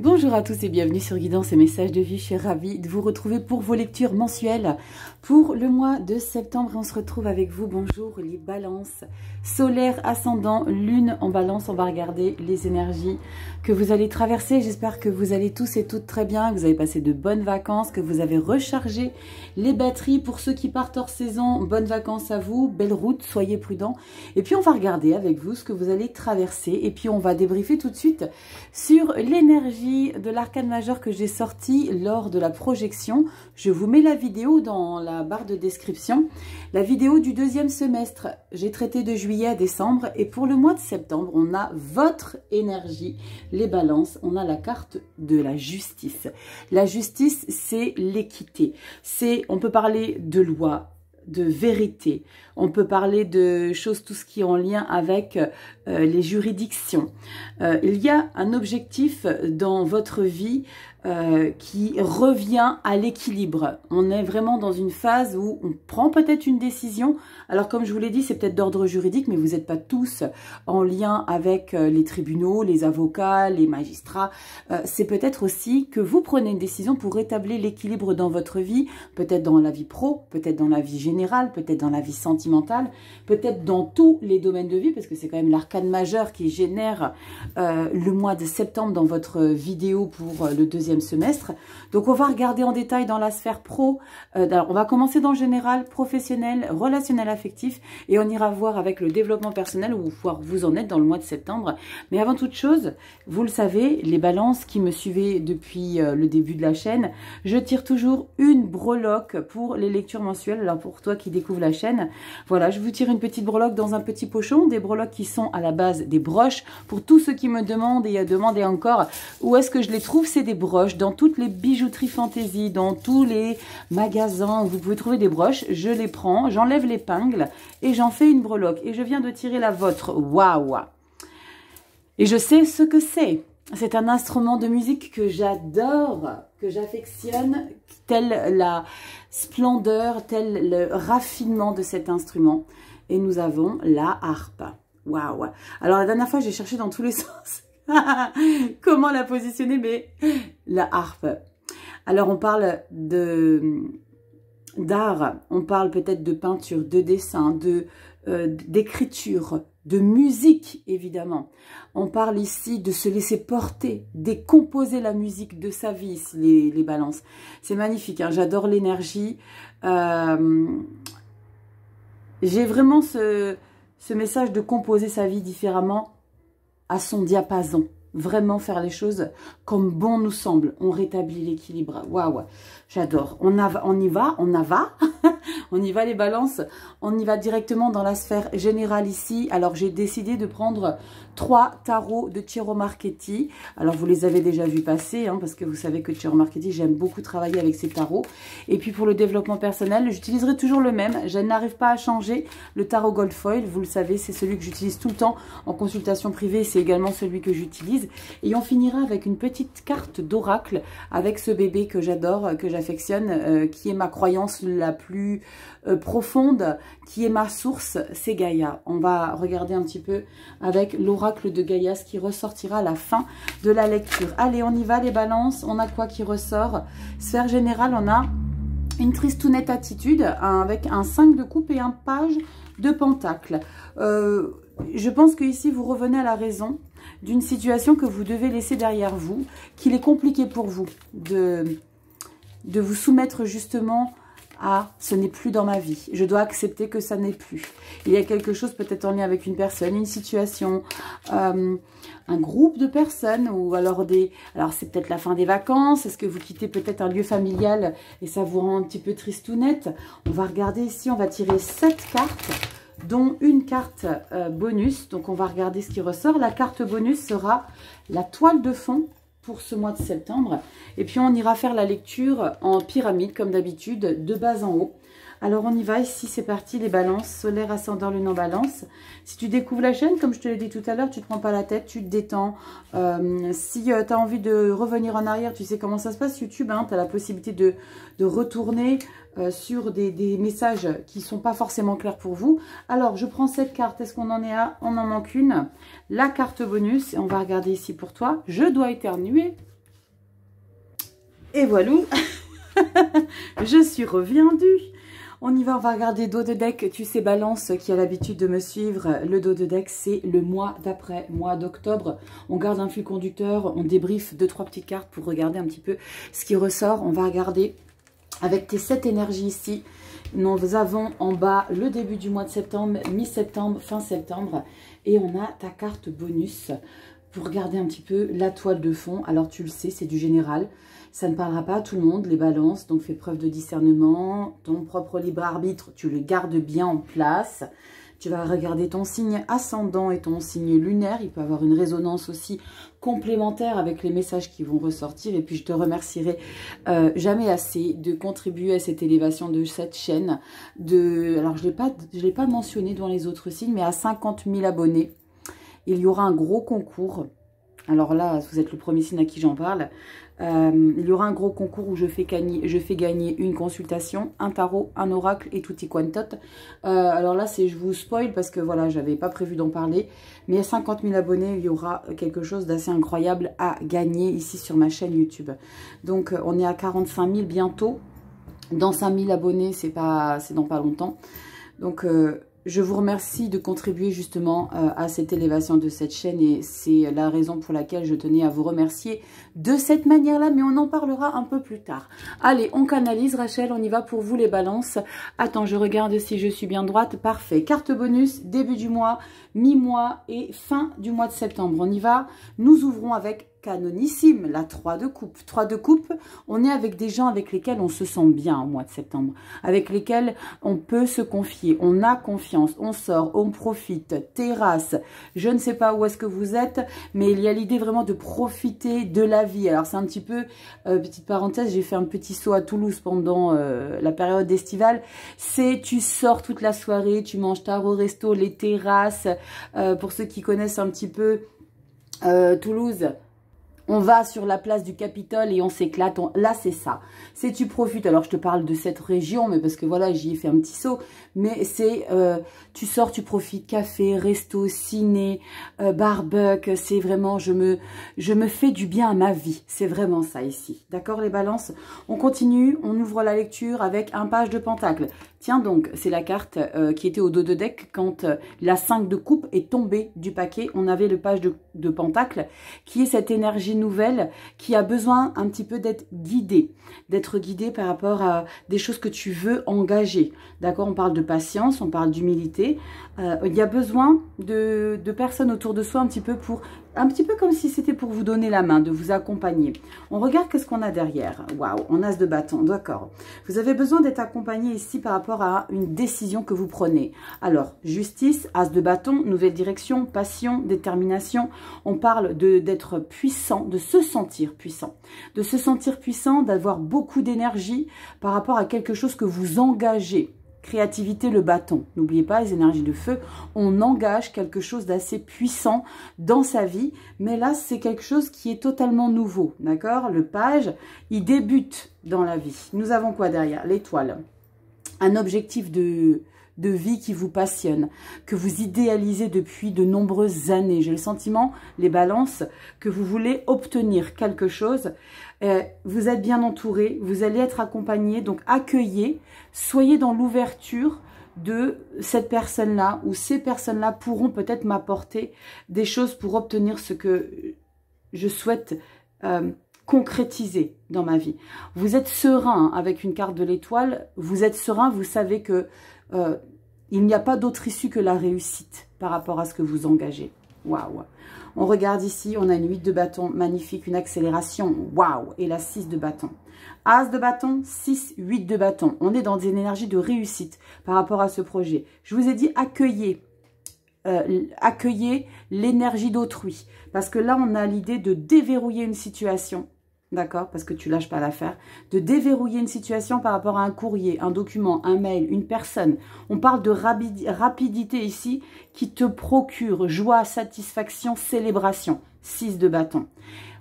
Bonjour à tous et bienvenue sur Guidance et Messages de Vie. Je suis ravie de vous retrouver pour vos lectures mensuelles pour le mois de septembre. on se retrouve avec vous. Bonjour les balances. solaires ascendant, lune en balance. On va regarder les énergies que vous allez traverser. J'espère que vous allez tous et toutes très bien, que vous avez passé de bonnes vacances, que vous avez rechargé les batteries. Pour ceux qui partent hors saison, bonnes vacances à vous. Belle route, soyez prudents. Et puis on va regarder avec vous ce que vous allez traverser. Et puis on va débriefer tout de suite sur l'énergie de l'arcane majeur que j'ai sorti lors de la projection. Je vous mets la vidéo dans la barre de description. La vidéo du deuxième semestre, j'ai traité de juillet à décembre. Et pour le mois de septembre, on a votre énergie, les balances. On a la carte de la justice. La justice, c'est l'équité. C'est, On peut parler de loi de vérité. On peut parler de choses, tout ce qui est en lien avec euh, les juridictions. Euh, il y a un objectif dans votre vie euh, qui revient à l'équilibre. On est vraiment dans une phase où on prend peut-être une décision. Alors comme je vous l'ai dit, c'est peut-être d'ordre juridique, mais vous n'êtes pas tous en lien avec euh, les tribunaux, les avocats, les magistrats. Euh, c'est peut-être aussi que vous prenez une décision pour rétablir l'équilibre dans votre vie, peut-être dans la vie pro, peut-être dans la vie générale, peut-être dans la vie sentimentale, peut-être dans tous les domaines de vie, parce que c'est quand même l'arcane majeur qui génère le mois de septembre dans votre vidéo pour le deuxième semestre. Donc, on va regarder en détail dans la sphère pro. Euh, on va commencer dans le général, professionnel, relationnel, affectif. Et on ira voir avec le développement personnel où vous en êtes dans le mois de septembre. Mais avant toute chose, vous le savez, les balances qui me suivaient depuis euh, le début de la chaîne, je tire toujours une breloque pour les lectures mensuelles. Alors, pour toi qui découvre la chaîne, voilà, je vous tire une petite breloque dans un petit pochon. Des breloques qui sont à la base des broches. Pour tous ceux qui me demandent et à demander encore où est-ce que je les trouve, c'est des broches dans toutes les bijouteries fantaisie, dans tous les magasins où vous pouvez trouver des broches, je les prends, j'enlève l'épingle et j'en fais une breloque. Et je viens de tirer la vôtre. Waouh Et je sais ce que c'est. C'est un instrument de musique que j'adore, que j'affectionne, telle la splendeur, tel le raffinement de cet instrument. Et nous avons la harpe. Waouh Alors la dernière fois, j'ai cherché dans tous les sens Comment la positionner Mais la harpe. Alors on parle de d'art, on parle peut-être de peinture, de dessin, de euh, d'écriture, de musique évidemment. On parle ici de se laisser porter, décomposer la musique de sa vie, les, balances. C'est magnifique, hein. j'adore l'énergie. Euh, j'ai vraiment ce, ce message de composer sa vie différemment à son diapason vraiment faire les choses comme bon nous semble. On rétablit l'équilibre. Waouh, j'adore. On, on y va, on y va. on y va les balances. On y va directement dans la sphère générale ici. Alors, j'ai décidé de prendre trois tarots de Chiro Marchetti. Alors, vous les avez déjà vus passer, hein, parce que vous savez que Chiro Marchetti, j'aime beaucoup travailler avec ces tarots. Et puis, pour le développement personnel, j'utiliserai toujours le même. Je n'arrive pas à changer le tarot Gold Foil. Vous le savez, c'est celui que j'utilise tout le temps en consultation privée. C'est également celui que j'utilise. Et on finira avec une petite carte d'oracle avec ce bébé que j'adore, euh, que j'affectionne, euh, qui est ma croyance la plus euh, profonde, qui est ma source, c'est Gaïa. On va regarder un petit peu avec l'oracle de Gaïa, ce qui ressortira à la fin de la lecture. Allez, on y va les balances, on a quoi qui ressort Sphère générale, on a une triste nette attitude avec un 5 de coupe et un page de pentacle. je pense que ici vous revenez à la raison, d'une situation que vous devez laisser derrière vous, qu'il est compliqué pour vous de, de vous soumettre justement à « ce n'est plus dans ma vie. Je dois accepter que ça n'est plus. Il y a quelque chose peut-être en lien avec une personne, une situation, euh, un groupe de personnes ou alors des... Alors, c'est peut-être la fin des vacances. Est-ce que vous quittez peut-être un lieu familial et ça vous rend un petit peu triste ou net On va regarder ici. On va tirer sept cartes dont une carte euh, bonus. Donc, on va regarder ce qui ressort. La carte bonus sera la toile de fond pour ce mois de septembre. Et puis, on ira faire la lecture en pyramide, comme d'habitude, de bas en haut. Alors, on y va. Ici, c'est parti, les balances. Solaire, ascendant, lune en balance. Si tu découvres la chaîne, comme je te l'ai dit tout à l'heure, tu te prends pas la tête, tu te détends. Euh, si euh, tu as envie de revenir en arrière, tu sais comment ça se passe, YouTube. Hein, tu as la possibilité de, de retourner euh, sur des, messages qui ne sont pas forcément clairs pour vous. Alors, je prends cette carte. Est-ce qu'on en est à On en manque une. La carte bonus. Et on va regarder ici pour toi. Je dois éternuer. Et voilà. je suis reviendue. On y va, on va regarder dos de deck. Tu sais, Balance, qui a l'habitude de me suivre, le dos de deck, c'est le mois d'après, mois d'octobre. On garde un flux conducteur, on débrief deux, trois petites cartes pour regarder un petit peu ce qui ressort. On va regarder avec tes 7 énergies ici. Nous avons en bas le début du mois de septembre, mi-septembre, fin septembre. Et on a ta carte bonus pour regarder un petit peu la toile de fond. Alors tu le sais, c'est du général. Ça ne parlera pas à tout le monde, les balances. Donc fais preuve de discernement. Ton propre libre arbitre, tu le gardes bien en place. Tu vas regarder ton signe ascendant et ton signe lunaire. Il peut avoir une résonance aussi complémentaire avec les messages qui vont ressortir. Et puis, je te remercierai euh, jamais assez de contribuer à cette élévation de cette chaîne. De, alors, je ne l'ai pas mentionné dans les autres signes, mais à 50 000 abonnés, il y aura un gros concours. Alors là, vous êtes le premier signe à qui j'en parle. Euh, il y aura un gros concours où je fais, gagner, je fais gagner une consultation, un tarot, un oracle et tout quantot. Euh, alors là, c'est je vous spoil parce que voilà, j'avais pas prévu d'en parler. Mais à 50 000 abonnés, il y aura quelque chose d'assez incroyable à gagner ici sur ma chaîne YouTube. Donc, euh, on est à 45 000 bientôt. Dans 5 000 abonnés, c'est pas, c'est dans pas longtemps. Donc, euh, je vous remercie de contribuer justement euh, à cette élévation de cette chaîne et c'est la raison pour laquelle je tenais à vous remercier de cette manière-là, mais on en parlera un peu plus tard. Allez, on canalise Rachel, on y va pour vous les balances. Attends, je regarde si je suis bien droite, parfait. Carte bonus, début du mois, mi-mois et fin du mois de septembre. On y va, nous ouvrons avec canonissime, la 3 de coupe. 3 de coupe, on est avec des gens avec lesquels on se sent bien au mois de septembre, avec lesquels on peut se confier, on a confiance, on sort, on profite, terrasse, je ne sais pas où est-ce que vous êtes, mais il y a l'idée vraiment de profiter de la vie. Alors c'est un petit peu, euh, petite parenthèse, j'ai fait un petit saut à Toulouse pendant euh, la période estivale, c'est tu sors toute la soirée, tu manges tard au resto, les terrasses, euh, pour ceux qui connaissent un petit peu Toulouse, on va sur la place du Capitole et on s'éclate. Là, c'est ça. Si tu profites. Alors, je te parle de cette région, mais parce que voilà, j'y ai fait un petit saut mais c'est euh, tu sors, tu profites, café, resto, ciné, euh, barbuck, c'est vraiment je me, je me fais du bien à ma vie, c'est vraiment ça ici, d'accord les balances On continue, on ouvre la lecture avec un page de pentacle. Tiens donc, c'est la carte euh, qui était au dos de deck quand la 5 de coupe est tombée du paquet, on avait le page de, de pentacle qui est cette énergie nouvelle qui a besoin un petit peu d'être guidée, d'être guidée par rapport à des choses que tu veux engager, d'accord On parle de patience, on parle d'humilité. Euh, il y a besoin de, personnes autour de soi un petit peu pour, un petit peu comme si c'était pour vous donner la main, de vous accompagner. On regarde qu'est-ce qu'on a derrière. Waouh, on as de bâton, d'accord. Vous avez besoin d'être accompagné ici par rapport à une décision que vous prenez. Alors, justice, as de bâton, nouvelle direction, passion, détermination. On parle d'être puissant, de se sentir puissant. De se sentir puissant, d'avoir beaucoup d'énergie par rapport à quelque chose que vous engagez créativité le bâton. N'oubliez pas, les énergies de feu, on engage quelque chose d'assez puissant dans sa vie, mais là, c'est quelque chose qui est totalement nouveau, d'accord Le page, il débute dans la vie. Nous avons quoi derrière L'étoile. Un objectif de, de vie qui vous passionne, que vous idéalisez depuis de nombreuses années. J'ai le sentiment, les balances, que vous voulez obtenir quelque chose euh, vous êtes bien entouré, vous allez être accompagné, donc accueillez, soyez dans l'ouverture de cette personne-là ou ces personnes-là pourront peut-être m'apporter des choses pour obtenir ce que je souhaite euh, concrétiser dans ma vie. Vous êtes serein avec une carte de l'étoile, vous êtes serein, vous savez que euh, il n'y a pas d'autre issue que la réussite par rapport à ce que vous engagez. Waouh On regarde ici, on a une 8 de bâton, magnifique, une accélération. Waouh Et la 6 de bâton. As de bâton, 6, 8 de bâton. On est dans une énergie de réussite par rapport à ce projet. Je vous ai dit accueillez. Euh, l'énergie d'autrui. Parce que là, on a l'idée de déverrouiller une situation d'accord Parce que tu lâches pas l'affaire. De déverrouiller une situation par rapport à un courrier, un document, un mail, une personne. On parle de rapidité ici qui te procure joie, satisfaction, célébration. 6 de bâton.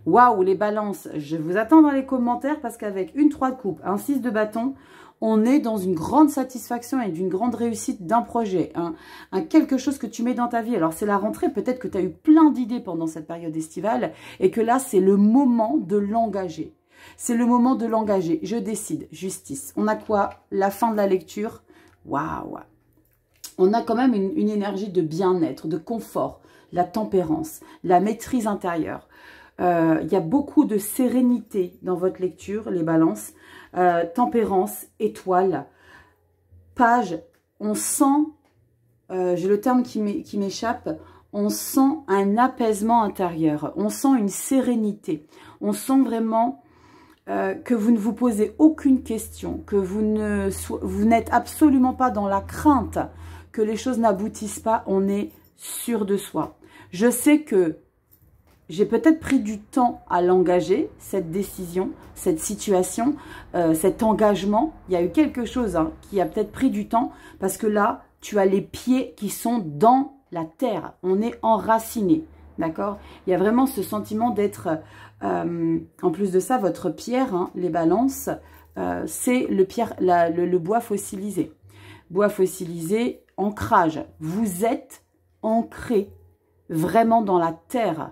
Waouh, les balances, je vous attends dans les commentaires parce qu'avec une 3 de coupe, un 6 de bâton, on est dans une grande satisfaction et d'une grande réussite d'un projet, un, quelque chose que tu mets dans ta vie. Alors c'est la rentrée, peut-être que tu as eu plein d'idées pendant cette période estivale et que là c'est le moment de l'engager. C'est le moment de l'engager. Je décide, justice. On a quoi La fin de la lecture Waouh On a quand même une, énergie de bien-être, de confort, la tempérance, la maîtrise intérieure. Euh, il y a beaucoup de sérénité dans votre lecture, les balances. Euh, tempérance, étoile, page, on sent, euh, j'ai le terme qui m'échappe, on sent un apaisement intérieur, on sent une sérénité, on sent vraiment euh, que vous ne vous posez aucune question, que vous vous n'êtes absolument pas dans la crainte que les choses n'aboutissent pas, on est sûr de soi. Je sais que j'ai peut-être pris du temps à l'engager, cette décision, cette situation, euh, cet engagement. Il y a eu quelque chose hein, qui a peut-être pris du temps parce que là, tu as les pieds qui sont dans la terre. On est enraciné, d'accord Il y a vraiment ce sentiment d'être... Euh, en plus de ça, votre pierre, hein, les balances, euh, c'est le, le bois fossilisé. Bois fossilisé, ancrage. Vous êtes ancré vraiment dans la terre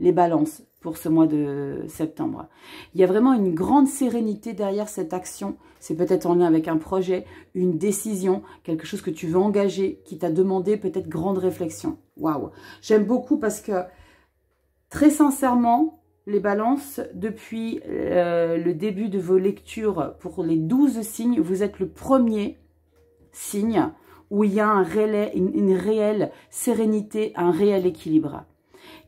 les balances pour ce mois de septembre. Il y a vraiment une grande sérénité derrière cette action. C'est peut-être en lien avec un projet, une décision, quelque chose que tu veux engager, qui t'a demandé peut-être grande réflexion. Waouh J'aime beaucoup parce que, très sincèrement, les balances, depuis euh, le début de vos lectures pour les 12 signes, vous êtes le premier signe où il y a un relais, une réelle sérénité, un réel équilibre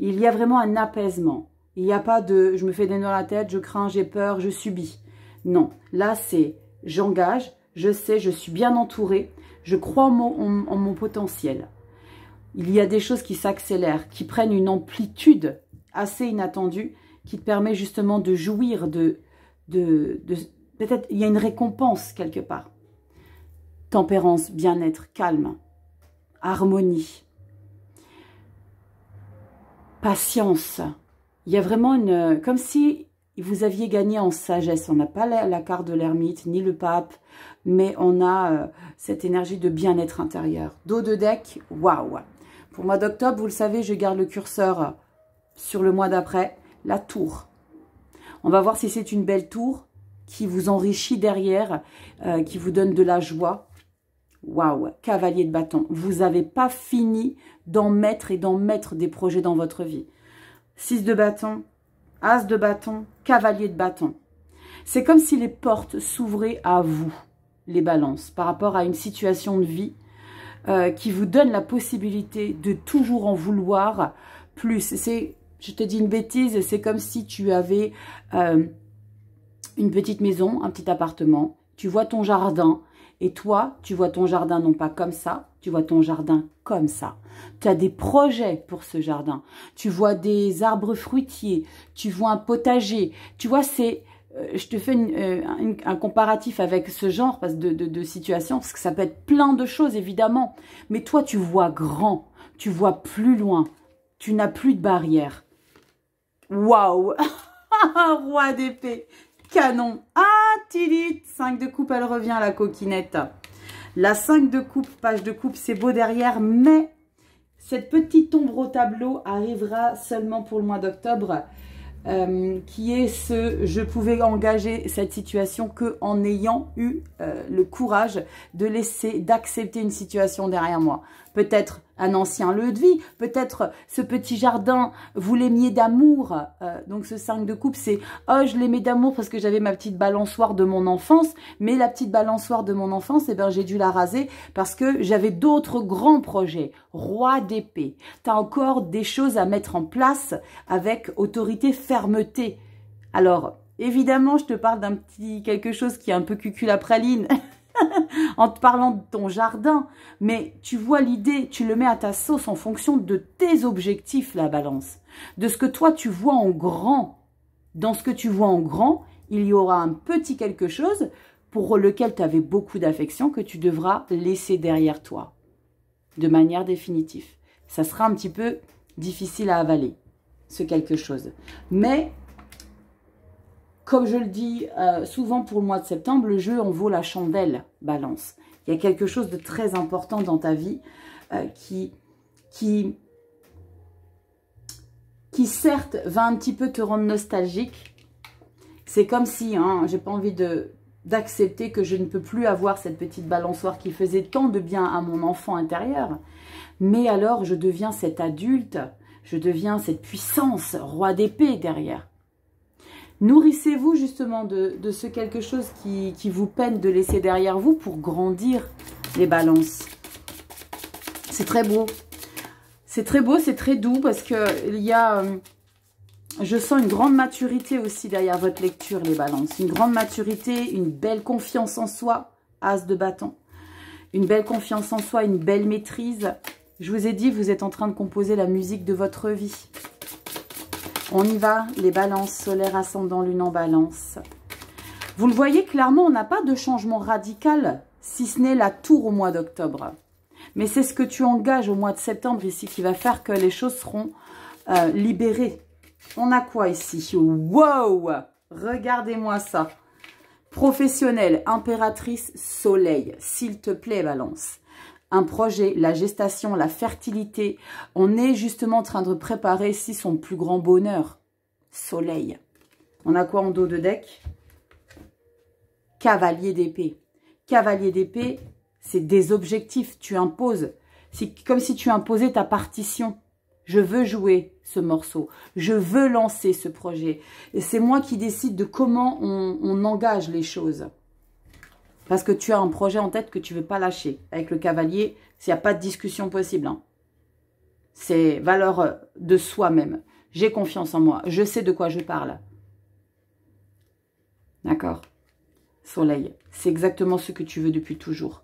il y a vraiment un apaisement. Il n'y a pas de « je me fais des nœuds dans la tête, je crains, j'ai peur, je subis ». Non, là c'est « j'engage, je sais, je suis bien entourée, je crois en mon, potentiel ». Il y a des choses qui s'accélèrent, qui prennent une amplitude assez inattendue, qui te permet justement de jouir, de, de, de peut-être il y a une récompense quelque part. Tempérance, bien-être, calme, harmonie, patience. Il y a vraiment une... Comme si vous aviez gagné en sagesse. On n'a pas la, carte de l'ermite, ni le pape, mais on a euh, cette énergie de bien-être intérieur. Dos de deck, waouh Pour mois d'octobre, vous le savez, je garde le curseur sur le mois d'après, la tour. On va voir si c'est une belle tour qui vous enrichit derrière, euh, qui vous donne de la joie, Wow, cavalier de bâton, vous n'avez pas fini d'en mettre et d'en mettre des projets dans votre vie. Six de bâton, as de bâton, cavalier de bâton. C'est comme si les portes s'ouvraient à vous, les balances, par rapport à une situation de vie euh, qui vous donne la possibilité de toujours en vouloir plus. C'est, je te dis une bêtise, c'est comme si tu avais euh, une petite maison, un petit appartement, tu vois ton jardin, et toi, tu vois ton jardin non pas comme ça, tu vois ton jardin comme ça. Tu as des projets pour ce jardin. Tu vois des arbres fruitiers, tu vois un potager. Tu vois, c'est... Euh, je te fais euh, un comparatif avec ce genre de, de, de situation, parce que ça peut être plein de choses, évidemment. Mais toi, tu vois grand, tu vois plus loin, tu n'as plus de barrière. Waouh Roi d'épée canon. Ah, tilit 5 de coupe, elle revient la coquinette. La 5 de coupe, page de coupe, c'est beau derrière, mais cette petite ombre au tableau arrivera seulement pour le mois d'octobre, euh, qui est ce « je pouvais engager cette situation que en ayant eu euh, le courage de laisser, d'accepter une situation derrière moi ». Peut-être un ancien lieu de vie. Peut-être ce petit jardin, vous l'aimiez d'amour. Euh, donc ce 5 de coupe, c'est « Oh, je l'aimais d'amour parce que j'avais ma petite balançoire de mon enfance. » Mais la petite balançoire de mon enfance, eh ben, j'ai dû la raser parce que j'avais d'autres grands projets. Roi d'épée. Tu as encore des choses à mettre en place avec autorité, fermeté. Alors, évidemment, je te parle d'un petit quelque chose qui est un peu cucul à praline. en te parlant de ton jardin. Mais tu vois l'idée, tu le mets à ta sauce en fonction de tes objectifs, la balance. De ce que toi, tu vois en grand. Dans ce que tu vois en grand, il y aura un petit quelque chose pour lequel tu avais beaucoup d'affection que tu devras laisser derrière toi, de manière définitive. Ça sera un petit peu difficile à avaler, ce quelque chose. Mais comme je le dis euh, souvent pour le mois de septembre, le jeu en vaut la chandelle, balance. Il y a quelque chose de très important dans ta vie euh, qui, qui, qui, certes, va un petit peu te rendre nostalgique. C'est comme si, hein, j'ai pas envie d'accepter que je ne peux plus avoir cette petite balançoire qui faisait tant de bien à mon enfant intérieur. Mais alors, je deviens cet adulte, je deviens cette puissance, roi d'épée derrière. Nourrissez-vous justement de, ce quelque chose qui, qui vous peine de laisser derrière vous pour grandir les balances. C'est très beau. C'est très beau, c'est très doux parce que il y a... Euh, je sens une grande maturité aussi derrière votre lecture, les balances. Une grande maturité, une belle confiance en soi, as de bâton. Une belle confiance en soi, une belle maîtrise. Je vous ai dit, vous êtes en train de composer la musique de votre vie. On y va, les balances, solaires ascendant, lune en balance. Vous le voyez clairement, on n'a pas de changement radical, si ce n'est la tour au mois d'octobre. Mais c'est ce que tu engages au mois de septembre ici qui va faire que les choses seront euh, libérées. On a quoi ici Wow Regardez-moi ça. Professionnel, impératrice, soleil. S'il te plaît, Balance un projet, la gestation, la fertilité. On est justement en train de préparer ici son plus grand bonheur. Soleil. On a quoi en dos de deck Cavalier d'épée. Cavalier d'épée, c'est des objectifs. Tu imposes. C'est comme si tu imposais ta partition. Je veux jouer ce morceau. Je veux lancer ce projet. Et c'est moi qui décide de comment on engage les choses. Parce que tu as un projet en tête que tu ne veux pas lâcher. Avec le cavalier, il n'y a pas de discussion possible. Hein. C'est valeur de soi-même. J'ai confiance en moi. Je sais de quoi je parle. D'accord Soleil, c'est exactement ce que tu veux depuis toujours.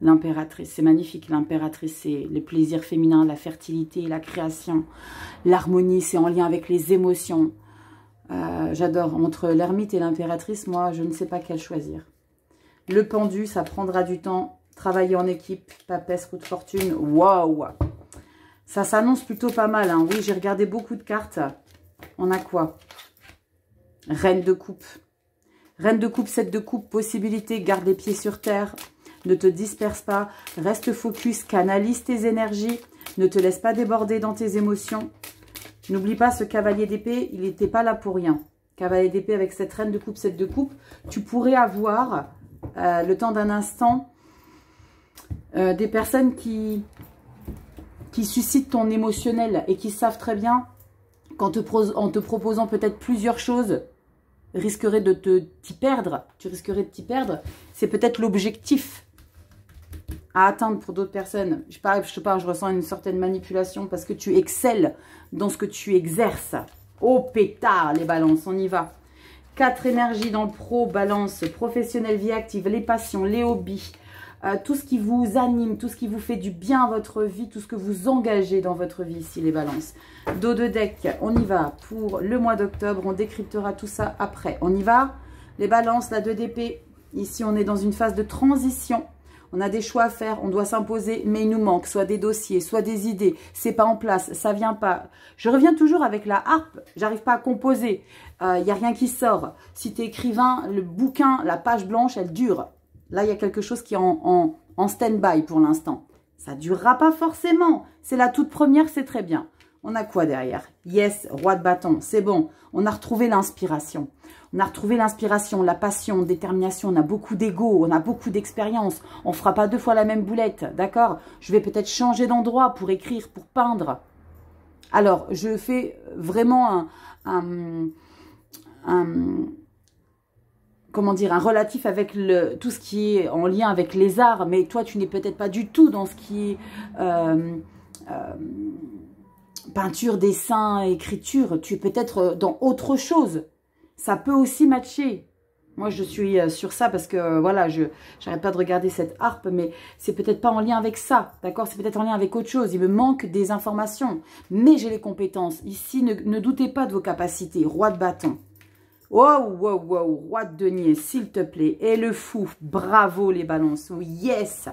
L'impératrice, c'est magnifique. L'impératrice, c'est le plaisir féminin, la fertilité, la création, l'harmonie, c'est en lien avec les émotions. Euh, j'adore. Entre l'ermite et l'impératrice, moi, je ne sais pas quelle choisir. Le pendu, ça prendra du temps. Travailler en équipe, papesse, de fortune, waouh Ça s'annonce plutôt pas mal. Hein. Oui, j'ai regardé beaucoup de cartes. On a quoi Reine de coupe. Reine de coupe, 7 de coupe, possibilité, garde les pieds sur terre. Ne te disperse pas, reste focus, canalise tes énergies. Ne te laisse pas déborder dans tes émotions. N'oublie pas ce cavalier d'épée, il n'était pas là pour rien. Cavalier d'épée avec cette reine de coupe, cette de coupe, tu pourrais avoir euh, le temps d'un instant, euh, des personnes qui, qui suscitent ton émotionnel et qui savent très bien qu'en te, te proposant peut-être plusieurs choses, risquerait de t'y perdre, tu risquerais de t'y perdre, c'est peut-être l'objectif à atteindre pour d'autres personnes. Je, parle, je te parle, je ressens une certaine manipulation parce que tu excelles dans ce que tu exerces. Oh pétard les balances, on y va. Quatre énergies dans le pro, balance, professionnel, vie active, les passions, les hobbies, euh, tout ce qui vous anime, tout ce qui vous fait du bien à votre vie, tout ce que vous engagez dans votre vie ici, les balances. Dos de deck, on y va pour le mois d'octobre, on décryptera tout ça après. On y va Les balances, la 2DP, ici on est dans une phase de transition on a des choix à faire, on doit s'imposer, mais il nous manque soit des dossiers, soit des idées, c'est pas en place, ça vient pas. Je reviens toujours avec la harpe, j'arrive pas à composer, il euh, n'y a rien qui sort. Si tu es écrivain, le bouquin, la page blanche, elle dure. Là, il y a quelque chose qui est en, en, en stand-by pour l'instant. Ça durera pas forcément, c'est la toute première, c'est très bien. On a quoi derrière Yes, roi de bâton, c'est bon, on a retrouvé l'inspiration on a retrouvé l'inspiration, la passion, la détermination, on a beaucoup d'ego, on a beaucoup d'expérience, on fera pas deux fois la même boulette, d'accord Je vais peut-être changer d'endroit pour écrire, pour peindre. Alors, je fais vraiment un, comment dire, un relatif avec le, tout ce qui est en lien avec les arts, mais toi, tu n'es peut-être pas du tout dans ce qui est euh, euh, peinture, dessin, écriture, tu es peut-être dans autre chose ça peut aussi matcher. Moi, je suis euh, sur ça parce que, euh, voilà, je n'arrête pas de regarder cette harpe, mais c'est peut-être pas en lien avec ça, d'accord C'est peut-être en lien avec autre chose. Il me manque des informations, mais j'ai les compétences. Ici, ne, ne, doutez pas de vos capacités. Roi de bâton. Wow, wow, wow, roi de denier, s'il te plaît. Et le fou, bravo les balances. Yes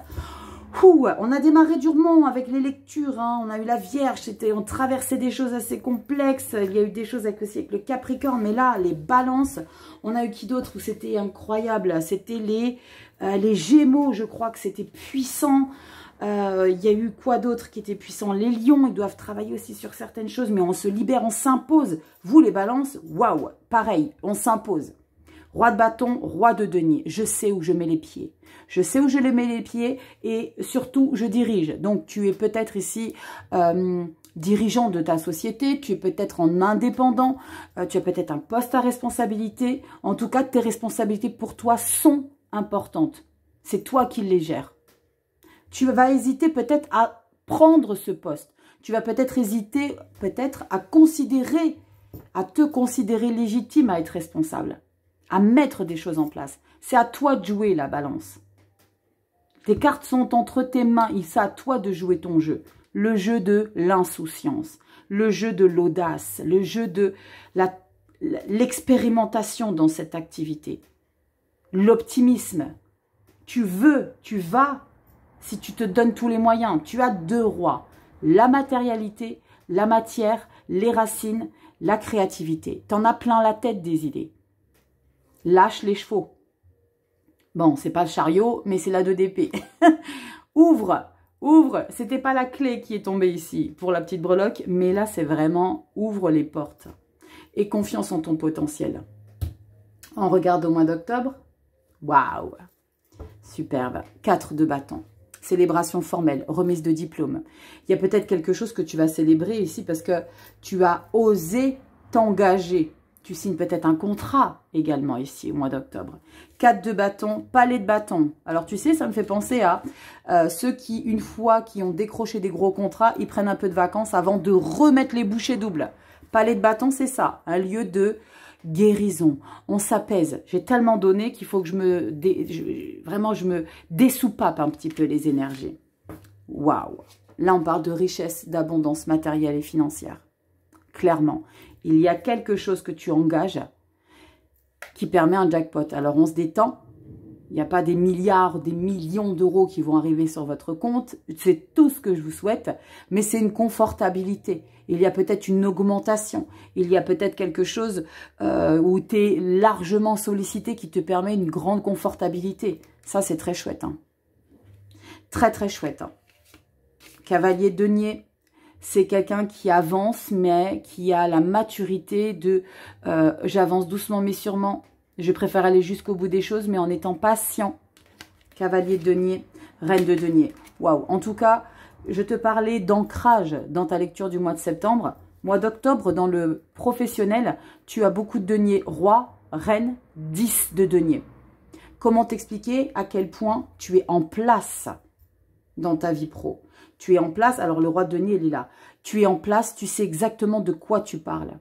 on a démarré durement avec les lectures. Hein. On a eu la Vierge, on traversait des choses assez complexes. Il y a eu des choses avec, aussi avec le Capricorne, mais là, les balances. On a eu qui d'autre où c'était incroyable C'était les, euh, les Gémeaux, je crois que c'était puissant. Euh, il y a eu quoi d'autre qui était puissant Les lions, ils doivent travailler aussi sur certaines choses, mais on se libère, on s'impose. Vous, les balances, waouh Pareil, on s'impose. Roi de bâton, roi de denier. Je sais où je mets les pieds. Je sais où je les mets les pieds et surtout, je dirige. Donc, tu es peut-être ici euh, dirigeant de ta société, tu es peut-être en indépendant, euh, tu as peut-être un poste à responsabilité. En tout cas, tes responsabilités pour toi sont importantes. C'est toi qui les gères. Tu vas hésiter peut-être à prendre ce poste. Tu vas peut-être hésiter peut-être à considérer, à te considérer légitime à être responsable à mettre des choses en place. C'est à toi de jouer la balance. Tes cartes sont entre tes mains, c'est à toi de jouer ton jeu. Le jeu de l'insouciance, le jeu de l'audace, le jeu de l'expérimentation dans cette activité, l'optimisme. Tu veux, tu vas, si tu te donnes tous les moyens. Tu as deux rois, la matérialité, la matière, les racines, la créativité. T'en as plein la tête des idées. Lâche les chevaux. Bon, c'est pas le chariot, mais c'est la 2DP. ouvre, ouvre. C'était pas la clé qui est tombée ici pour la petite breloque, mais là, c'est vraiment ouvre les portes. Et confiance en ton potentiel. On regarde au mois d'octobre. Waouh Superbe. 4 de bâton. Célébration formelle, remise de diplôme. Il y a peut-être quelque chose que tu vas célébrer ici parce que tu as osé t'engager tu signes peut-être un contrat également ici au mois d'octobre. 4 de bâton, palais de bâton. Alors tu sais, ça me fait penser à euh, ceux qui, une fois qui ont décroché des gros contrats, ils prennent un peu de vacances avant de remettre les bouchées doubles. Palais de bâton, c'est ça, un lieu de guérison. On s'apaise. J'ai tellement donné qu'il faut que je me... vraiment, je me dessoupape un petit peu les énergies. Waouh Là, on parle de richesse, d'abondance matérielle et financière. Clairement il y a quelque chose que tu engages qui permet un jackpot. Alors on se détend, il n'y a pas des milliards, des millions d'euros qui vont arriver sur votre compte. C'est tout ce que je vous souhaite, mais c'est une confortabilité. Il y a peut-être une augmentation. Il y a peut-être quelque chose euh, où tu es largement sollicité qui te permet une grande confortabilité. Ça, c'est très chouette. Hein. Très, très chouette. Hein. Cavalier denier c'est quelqu'un qui avance, mais qui a la maturité de euh, j'avance doucement mais sûrement. Je préfère aller jusqu'au bout des choses, mais en étant patient. Cavalier de denier, reine de denier. Waouh En tout cas, je te parlais d'ancrage dans ta lecture du mois de septembre. Mois d'octobre, dans le professionnel, tu as beaucoup de deniers. Roi, reine, 10 de deniers. Comment t'expliquer à quel point tu es en place dans ta vie pro tu es en place, alors le roi de il est là. Tu es en place, tu sais exactement de quoi tu parles.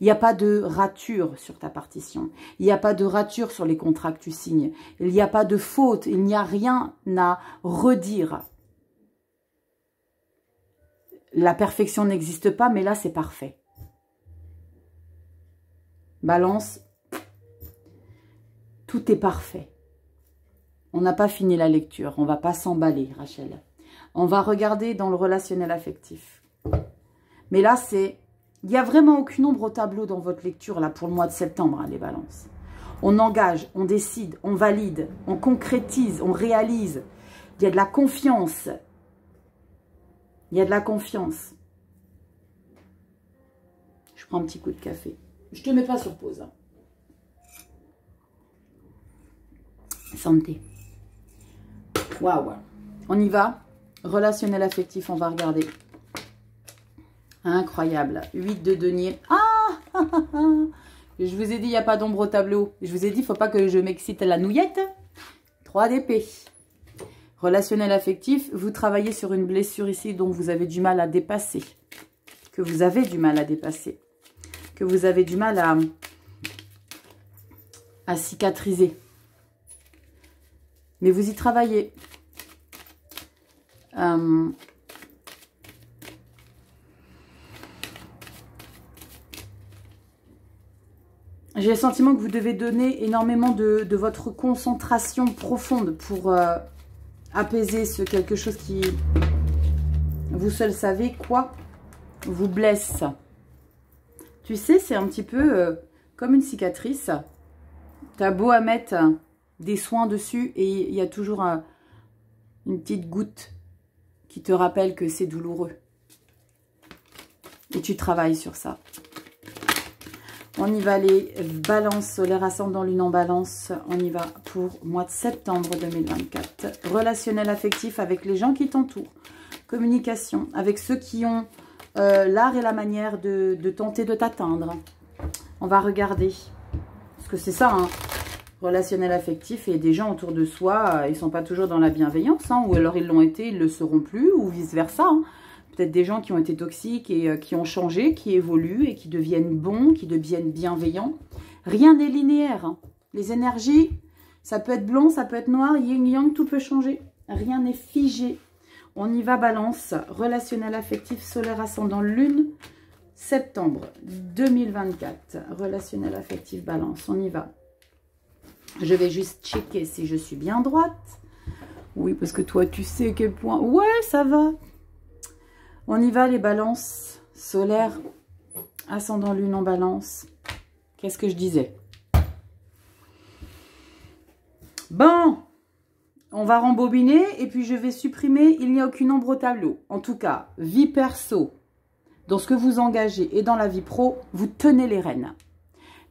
Il n'y a pas de rature sur ta partition. Il n'y a pas de rature sur les contrats que tu signes. Il n'y a pas de faute. Il n'y a rien à redire. La perfection n'existe pas, mais là, c'est parfait. Balance, tout est parfait. On n'a pas fini la lecture. On ne va pas s'emballer, Rachel. On va regarder dans le relationnel affectif. Mais là, c'est... Il n'y a vraiment aucune ombre au tableau dans votre lecture, là, pour le mois de septembre, hein, les balances. On engage, on décide, on valide, on concrétise, on réalise. Il y a de la confiance. Il y a de la confiance. Je prends un petit coup de café. Je te mets pas sur pause. Hein. Santé. Waouh. On y va Relationnel affectif, on va regarder. Incroyable. 8 de denier. Ah Je vous ai dit, il n'y a pas d'ombre au tableau. Je vous ai dit, il ne faut pas que je m'excite à la nouillette. 3 d'épée. Relationnel affectif, vous travaillez sur une blessure ici dont vous avez du mal à dépasser. Que vous avez du mal à dépasser. Que vous avez du mal à cicatriser. Mais vous y travaillez. Euh, j'ai le sentiment que vous devez donner énormément de, votre concentration profonde pour euh, apaiser ce quelque chose qui, vous seul savez quoi, vous blesse. Tu sais, c'est un petit peu euh, comme une cicatrice. T'as beau à mettre des soins dessus et il y a toujours une petite goutte qui te rappelle que c'est douloureux. Et tu travailles sur ça. On y va les balances, les ascendant lune en balance. On y va pour mois de septembre 2024. Relationnel affectif avec les gens qui t'entourent. Communication avec ceux qui ont euh, l'art et la manière de, de tenter de t'atteindre. On va regarder. Parce que c'est ça, hein relationnel affectif et des gens autour de soi, euh, ils sont pas toujours dans la bienveillance, hein, ou alors ils l'ont été, ils le seront plus, ou vice-versa. Hein. Peut-être des gens qui ont été toxiques et euh, qui ont changé, qui évoluent et qui deviennent bons, qui deviennent bienveillants. Rien n'est linéaire. Hein. Les énergies, ça peut être blond, ça peut être noir, yin-yang, tout peut changer. Rien n'est figé. On y va balance, relationnel affectif, solaire ascendant, lune, septembre 2024. Relationnel affectif, balance, on y va. Je vais juste checker si je suis bien droite. Oui, parce que toi, tu sais quel point... Ouais, ça va. On y va, les balances. solaires. ascendant lune en balance. Qu'est-ce que je disais Bon, on va rembobiner et puis je vais supprimer « Il n'y a aucune ombre au tableau ». En tout cas, vie perso, dans ce que vous engagez et dans la vie pro, vous tenez les rênes.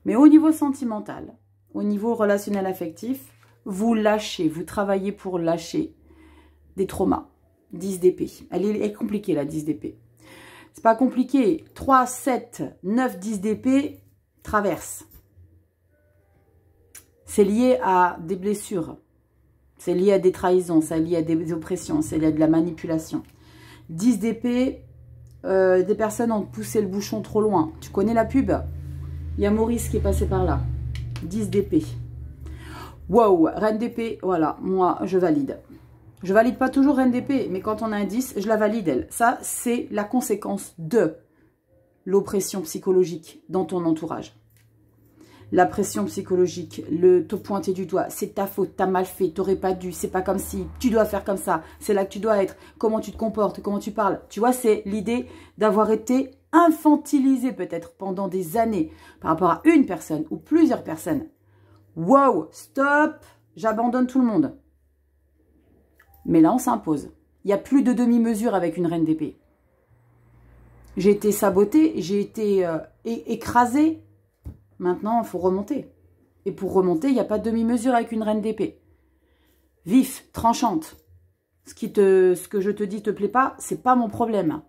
Mais au niveau sentimental, au niveau relationnel affectif, vous lâchez, vous travaillez pour lâcher des traumas. 10 dp, Elle est, compliquée, la 10 dp C'est pas compliqué. 3, 7, 9, 10 dp traverse. C'est lié à des blessures. C'est lié à des trahisons, c'est lié à des oppressions, c'est lié à de la manipulation. 10 dp euh, des personnes ont poussé le bouchon trop loin. Tu connais la pub Il y a Maurice qui est passé par là. 10 d'épée. Wow, reine d'épée, voilà, moi, je valide. Je valide pas toujours reine d'épée, mais quand on a un 10, je la valide, elle. Ça, c'est la conséquence de l'oppression psychologique dans ton entourage. La pression psychologique, le te pointer du doigt, c'est ta faute, t'as mal fait, t'aurais pas dû, c'est pas comme si, tu dois faire comme ça, c'est là que tu dois être, comment tu te comportes, comment tu parles. Tu vois, c'est l'idée d'avoir été infantilisé peut-être pendant des années par rapport à une personne ou plusieurs personnes, wow, stop, j'abandonne tout le monde. Mais là, on s'impose. Il n'y a plus de demi-mesure avec une reine d'épée. J'ai été sabotée, j'ai été euh, écrasée. Maintenant, il faut remonter. Et pour remonter, il n'y a pas de demi-mesure avec une reine d'épée. Vif, tranchante. Ce, qui te, ce que je te dis te plaît pas, c'est pas mon problème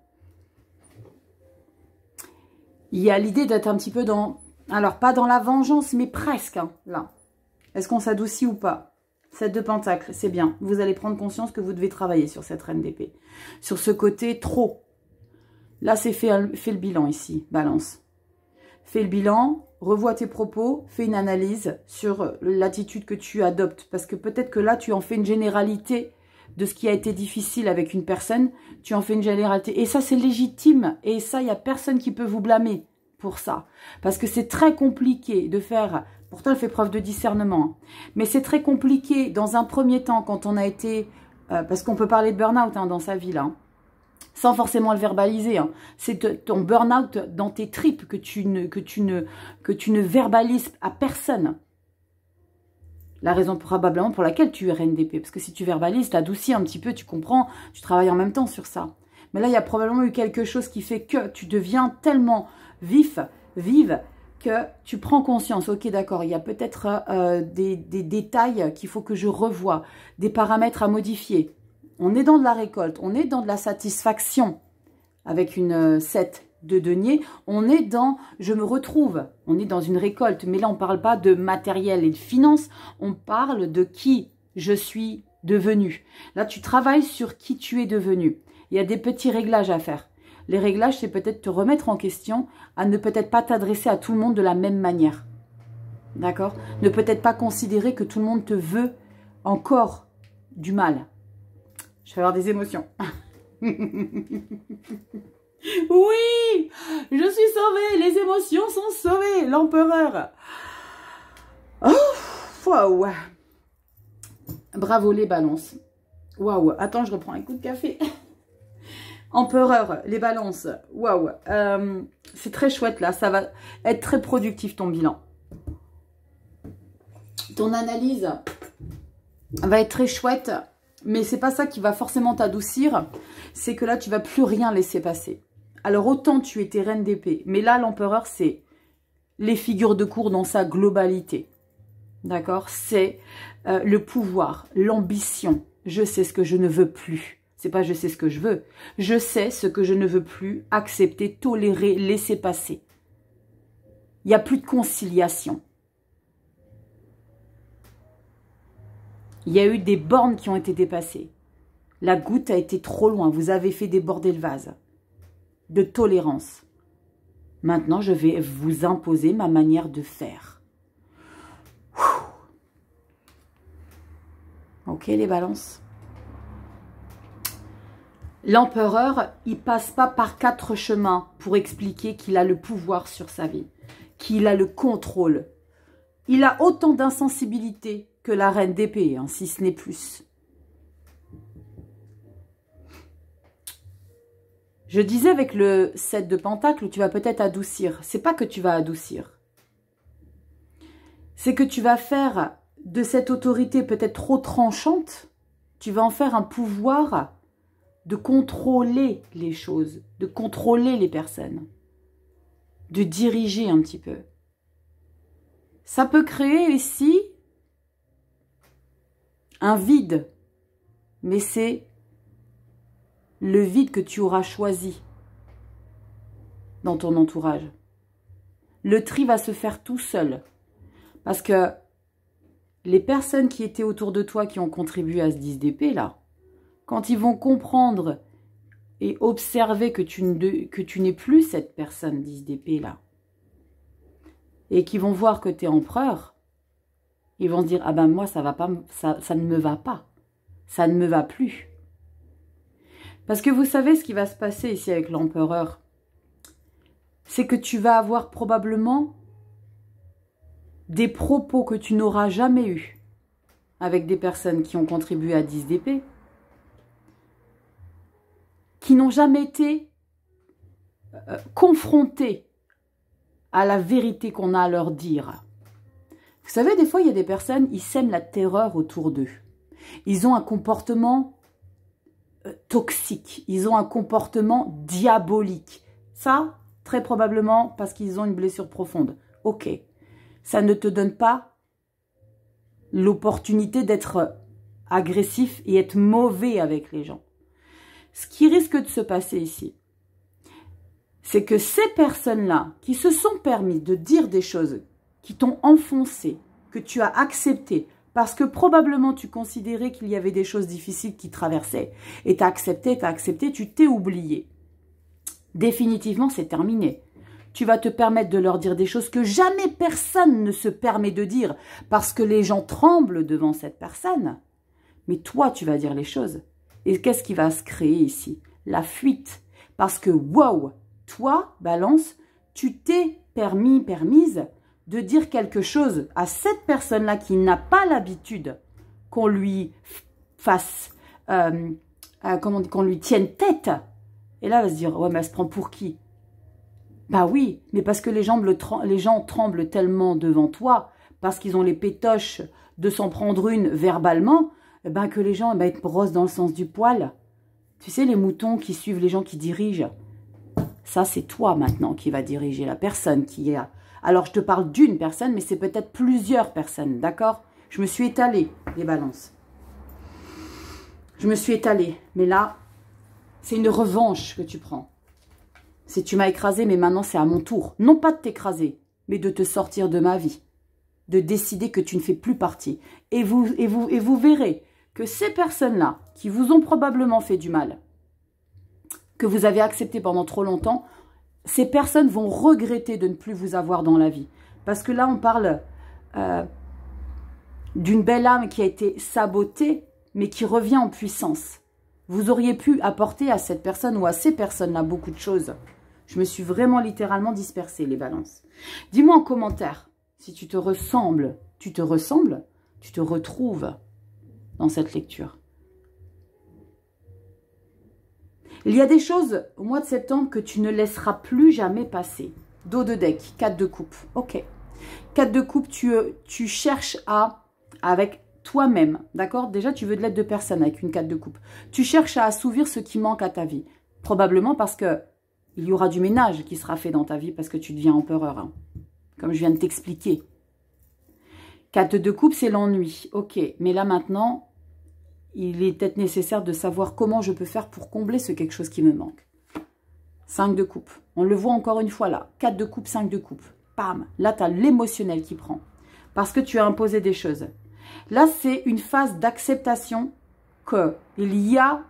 il y a l'idée d'être un petit peu dans... Alors, pas dans la vengeance, mais presque, hein, là. Est-ce qu'on s'adoucit ou pas Cette de Pentacle, c'est bien. Vous allez prendre conscience que vous devez travailler sur cette reine d'épée. Sur ce côté trop. Là, c'est fait, fait le bilan ici, balance. Fais le bilan, revois tes propos, fais une analyse sur euh, l'attitude que tu adoptes. Parce que peut-être que là, tu en fais une généralité de ce qui a été difficile avec une personne, tu en fais une généralité. Et ça, c'est légitime. Et ça, il n'y a personne qui peut vous blâmer pour ça. Parce que c'est très compliqué de faire... Pourtant, elle fait preuve de discernement. Hein. Mais c'est très compliqué, dans un premier temps, quand on a été... Euh, parce qu'on peut parler de burn-out hein, dans sa vie, là. Hein. sans forcément le verbaliser. C'est ton burn-out dans tes tripes que tu ne, que tu ne, que tu ne verbalises à personne. La raison probablement pour laquelle tu es RNDP. Parce que si tu verbalises, tu un petit peu, tu comprends, tu travailles en même temps sur ça. Mais là, il y a probablement eu quelque chose qui fait que tu deviens tellement vif, vive, que tu prends conscience, ok d'accord, il y a peut-être euh, des, détails qu'il faut que je revoie, des paramètres à modifier. On est dans de la récolte, on est dans de la satisfaction avec une euh, de deniers, on est dans je me retrouve, on est dans une récolte, mais là on ne parle pas de matériel et de finance on parle de qui je suis devenu. Là tu travailles sur qui tu es devenu. Il y a des petits réglages à faire. Les réglages, c'est peut-être te remettre en question, à ne peut-être pas t'adresser à tout le monde de la même manière. D'accord Ne peut-être pas considérer que tout le monde te veut encore du mal. Je vais avoir des émotions. Oui, je suis sauvée, les émotions sont sauvées, l'empereur. Oh, Bravo les balances. Waouh, attends, je reprends un coup de café. Empereur, les balances, waouh. Euh, c'est très chouette là, ça va être très productif ton bilan. Ton analyse va être très chouette, mais c'est pas ça qui va forcément t'adoucir. C'est que là, tu vas plus rien laisser passer. Alors autant tu étais reine d'épée, mais là l'empereur c'est les figures de cour dans sa globalité. D'accord C'est euh, le pouvoir, l'ambition. Je sais ce que je ne veux plus. C'est pas je sais ce que je veux. Je sais ce que je ne veux plus, accepter, tolérer, laisser passer. Il n'y a plus de conciliation. Il y a eu des bornes qui ont été dépassées. La goutte a été trop loin. Vous avez fait déborder le vase de tolérance. Maintenant, je vais vous imposer ma manière de faire. Ok, les balances L'empereur, il passe pas par quatre chemins pour expliquer qu'il a le pouvoir sur sa vie, qu'il a le contrôle. Il a autant d'insensibilité que la reine d'épée, hein, si ce n'est plus. Je disais avec le 7 de Pentacle, tu vas peut-être adoucir. C'est pas que tu vas adoucir. C'est que tu vas faire de cette autorité peut-être trop tranchante, tu vas en faire un pouvoir de contrôler les choses, de contrôler les personnes, de diriger un petit peu. Ça peut créer ici un vide, mais c'est le vide que tu auras choisi dans ton entourage. Le tri va se faire tout seul. Parce que les personnes qui étaient autour de toi, qui ont contribué à ce 10 d'épée, là, quand ils vont comprendre et observer que tu n'es plus cette personne 10 d'épée, là, et qui vont voir que tu es empereur, ils vont se dire, ah ben moi, ça, ça ne me va pas, ça ne me va plus. Parce que vous savez ce qui va se passer ici avec l'empereur. C'est que tu vas avoir probablement des propos que tu n'auras jamais eus avec des personnes qui ont contribué à 10 DP, qui n'ont jamais été euh, confrontés confrontées à la vérité qu'on a à leur dire. Vous savez, des fois, il y a des personnes, ils sèment la terreur autour d'eux. Ils ont un comportement euh, toxiques, ils ont un comportement diabolique. Ça, très probablement parce qu'ils ont une blessure profonde. Ok, ça ne te donne pas l'opportunité d'être agressif et être mauvais avec les gens. Ce qui risque de se passer ici, c'est que ces personnes-là qui se sont permis de dire des choses qui t'ont enfoncé, que tu as accepté, parce que probablement tu considérais qu'il y avait des choses difficiles qui traversaient. Et t'as accepté, t'as accepté, tu t'es oublié. Définitivement, c'est terminé. Tu vas te permettre de leur dire des choses que jamais personne ne se permet de dire parce que les gens tremblent devant cette personne. Mais toi, tu vas dire les choses. Et qu'est-ce qui va se créer ici La fuite. Parce que, wow, toi, balance, tu t'es permis, permise de dire quelque chose à cette personne-là qui n'a pas l'habitude qu'on lui fasse, euh, euh qu'on lui tienne tête. Et là, elle va se dire, ouais, mais elle se prend pour qui Bah oui, mais parce que les gens, tremblent tellement devant toi, parce qu'ils ont les pétoches de s'en prendre une verbalement, eh ben, que les gens eh ben, ils dans le sens du poil. Tu sais, les moutons qui suivent les gens qui dirigent. Ça, c'est toi maintenant qui va diriger la personne qui là. Alors, je te parle d'une personne, mais c'est peut-être plusieurs personnes, d'accord Je me suis étalée, les balances. Je me suis étalée. Mais là, c'est une revanche que tu prends. C'est tu m'as écrasé, mais maintenant c'est à mon tour. Non pas de t'écraser, mais de te sortir de ma vie. De décider que tu ne fais plus partie. Et vous, et vous, et vous verrez que ces personnes-là, qui vous ont probablement fait du mal, que vous avez accepté pendant trop longtemps, ces personnes vont regretter de ne plus vous avoir dans la vie. Parce que là, on parle euh, d'une belle âme qui a été sabotée, mais qui revient en puissance. Vous auriez pu apporter à cette personne ou à ces personnes-là beaucoup de choses. Je me suis vraiment littéralement dispersée, les balances. Dis-moi en commentaire si tu te ressembles, tu te ressembles, tu te retrouves dans cette lecture. Il y a des choses au mois de septembre que tu ne laisseras plus jamais passer. Dos de deck, quatre de coupe. Ok. Quatre de coupe, tu, euh, tu cherches à, avec toi-même, d'accord Déjà, tu veux de l'aide de personne avec une 4 de coupe. Tu cherches à assouvir ce qui manque à ta vie. Probablement parce que il y aura du ménage qui sera fait dans ta vie parce que tu deviens empereur. Hein. comme je viens de t'expliquer. Quatre de coupe, c'est l'ennui. Ok, mais là maintenant, il est peut-être nécessaire de savoir comment je peux faire pour combler ce quelque chose qui me manque. 5 de coupe. On le voit encore une fois là. Quatre de coupe, 5 de coupe. Pam Là, tu as l'émotionnel qui prend. Parce que tu as imposé des choses. Là, c'est une phase d'acceptation qu'il y a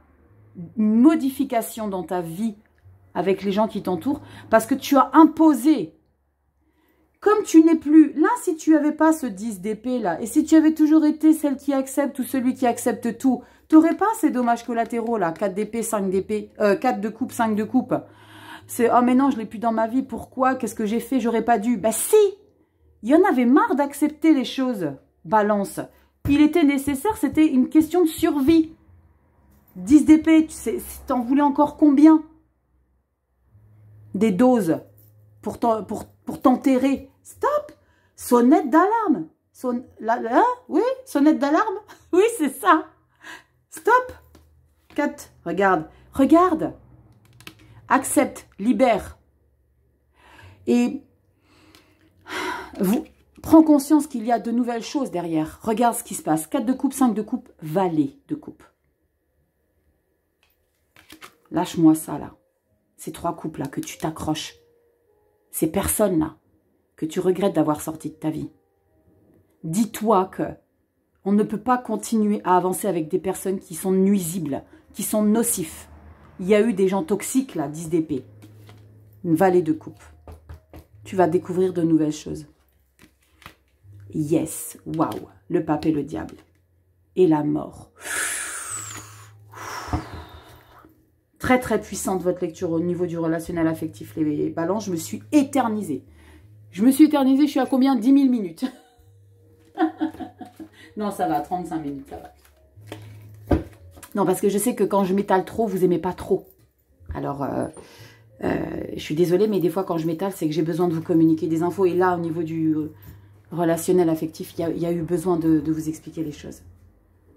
une modification dans ta vie avec les gens qui t'entourent parce que tu as imposé comme tu n'es plus, là, si tu n'avais pas ce 10 d'épée, là, et si tu avais toujours été celle qui accepte ou celui qui accepte tout, tu n'aurais pas ces dommages collatéraux, là, 4 d'épée, 5 d'épée, 4 euh, de coupe, 5 de coupe. C'est, oh mais non, je l'ai plus dans ma vie, pourquoi, qu'est-ce que j'ai fait, j'aurais pas dû. Ben, si Il y en avait marre d'accepter les choses, balance. Il était nécessaire, c'était une question de survie. 10 d'épée, tu sais, si t'en voulais encore combien Des doses pour, pour pour t'enterrer. Stop Sonnette d'alarme. Son... La... Hein? Oui, sonnette d'alarme. Oui, c'est ça. Stop quatre, Regarde. Regarde. Accepte. Libère. Et vous, prends conscience qu'il y a de nouvelles choses derrière. Regarde ce qui se passe. quatre de coupe, 5 de coupe, valet de coupe. Lâche-moi ça, là. Ces trois coupes, là, que tu t'accroches ces personnes-là que tu regrettes d'avoir sorti de ta vie. Dis-toi que on ne peut pas continuer à avancer avec des personnes qui sont nuisibles, qui sont nocifs. Il y a eu des gens toxiques, là, 10 d'épée. Une vallée de coupe. Tu vas découvrir de nouvelles choses. Yes, waouh, le pape et le diable. Et la mort. Très, très puissante, votre lecture au niveau du relationnel affectif, les balances. Je me suis éternisée. Je me suis éternisée, je suis à combien 10 000 minutes. non, ça va, 35 minutes, ça va. Non, parce que je sais que quand je m'étale trop, vous aimez pas trop. Alors, euh, euh, je suis désolée, mais des fois, quand je m'étale, c'est que j'ai besoin de vous communiquer des infos. Et là, au niveau du euh, relationnel affectif, il y, a eu besoin de, vous expliquer les choses.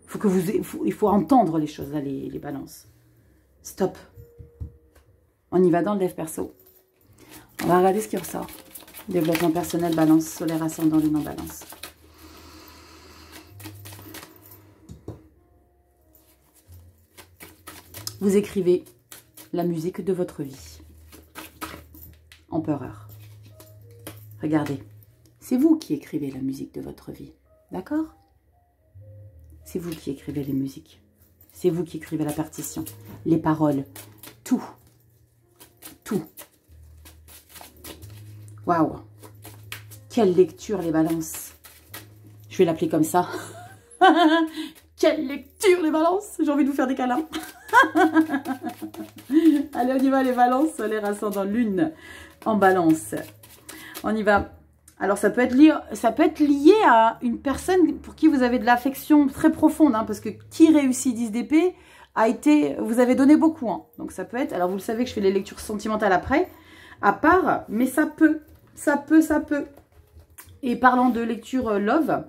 Faut que vous, il faut entendre les choses, les balances. Stop. On y va dans le dev perso. On va regarder ce qui ressort. Développement personnel, balance, solaire, ascendant, lune en balance. Vous écrivez la musique de votre vie. Empereur. Regardez, c'est vous qui écrivez la musique de votre vie, d'accord C'est vous qui écrivez les musiques. C'est vous qui écrivez la partition, les paroles, tout. Tout. Waouh Quelle lecture, les balances Je vais l'appeler comme ça. Quelle lecture, les balances J'ai envie de vous faire des câlins. Allez, on y va, les balances. Solaire, ascendant, lune en balance. On y va. Alors ça peut être lié, ça peut être lié à une personne pour qui vous avez de l'affection très profonde, hein, parce que qui réussit 10 d'épée a été, vous avez donné beaucoup. Hein. Donc ça peut être, alors vous le savez que je fais les lectures sentimentales après, à part, mais ça peut, ça peut, ça peut. Et parlant de lecture euh, love,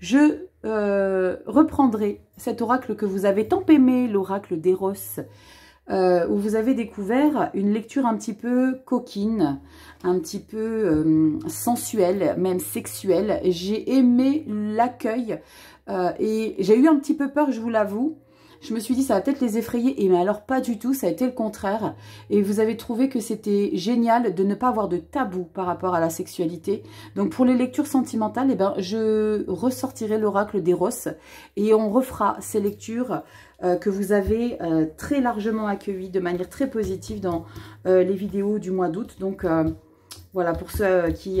je euh, reprendrai cet oracle que vous avez tant aimé, l'oracle d'Eros, euh, où vous avez découvert une lecture un petit peu coquine, un petit peu euh, sensuelle, même sexuelle. J'ai aimé l'accueil euh, et j'ai eu un petit peu peur, je vous l'avoue. Je me suis dit, ça va peut-être les effrayer. Et mais alors, pas du tout, ça a été le contraire. Et vous avez trouvé que c'était génial de ne pas avoir de tabou par rapport à la sexualité. Donc, pour les lectures sentimentales, eh ben, je ressortirai l'oracle d'Eros et on refera ces lectures euh, que vous avez euh, très largement accueilli de manière très positive dans euh, les vidéos du mois d'août. Donc voilà, pour ceux qui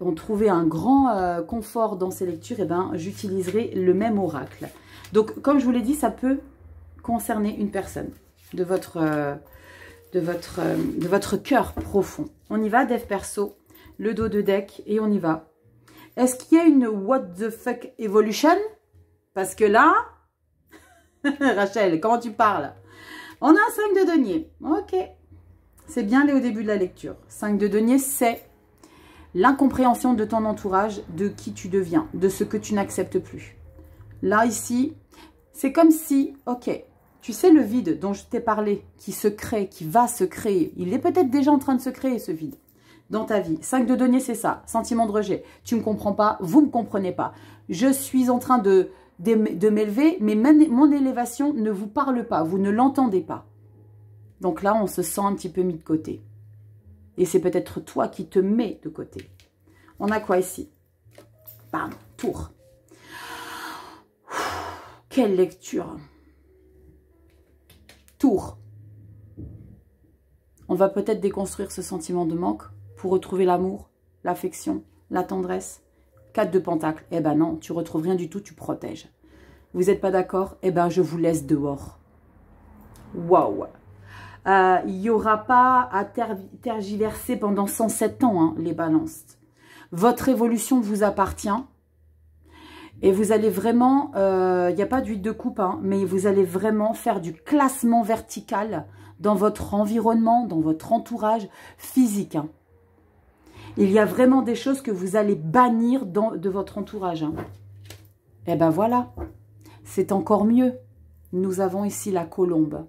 ont trouvé un grand confort dans ces lectures, eh ben, j'utiliserai le même oracle. Donc comme je vous l'ai dit, ça peut concerner une personne de votre, de votre, de votre cœur profond. On y va, dev perso, le dos de deck et on y va. Est-ce qu'il y a une what the fuck evolution Parce que là, Rachel, comment tu parles. On a un 5 de denier. Ok. C'est bien, allé au début de la lecture. 5 de denier, c'est l'incompréhension de ton entourage, de qui tu deviens, de ce que tu n'acceptes plus. Là, ici, c'est comme si, ok, tu sais le vide dont je t'ai parlé, qui se crée, qui va se créer, il est peut-être déjà en train de se créer ce vide dans ta vie. 5 de denier, c'est ça, sentiment de rejet. Tu ne me comprends pas, vous ne me comprenez pas. Je suis en train de de m'élever, mais mon élévation ne vous parle pas, vous ne l'entendez pas. Donc là, on se sent un petit peu mis de côté. Et c'est peut-être toi qui te mets de côté. On a quoi ici Pardon, tour. Quelle lecture Tour. On va peut-être déconstruire ce sentiment de manque pour retrouver l'amour, l'affection, la tendresse, 4 de pentacle. Eh ben non, tu retrouves rien du tout, tu protèges. Vous n'êtes pas d'accord Eh ben je vous laisse dehors. Waouh euh, Il n'y aura pas à tergiverser pendant 107 ans, hein, les balances. Votre évolution vous appartient. Et vous allez vraiment, euh, il n'y a pas d'huile de coupe, hein, mais vous allez vraiment faire du classement vertical dans votre environnement, dans votre entourage physique. Hein il y a vraiment des choses que vous allez bannir dans, de votre entourage. Hein. Eh ben voilà, c'est encore mieux. Nous avons ici la colombe.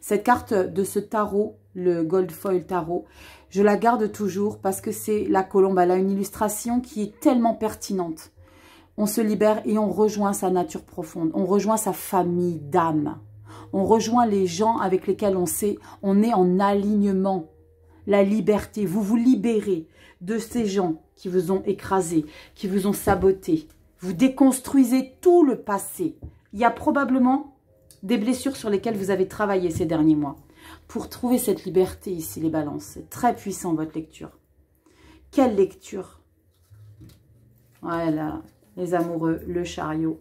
Cette carte de ce tarot, le Gold Foil Tarot, je la garde toujours parce que c'est la colombe. Elle a une illustration qui est tellement pertinente. On se libère et on rejoint sa nature profonde. On rejoint sa famille d'âme. On rejoint les gens avec lesquels on sait, on est en alignement. La liberté, vous vous libérez de ces gens qui vous ont écrasé, qui vous ont saboté. Vous déconstruisez tout le passé. Il y a probablement des blessures sur lesquelles vous avez travaillé ces derniers mois. Pour trouver cette liberté ici, les balances, c'est très puissant votre lecture. Quelle lecture Voilà, les amoureux, le chariot,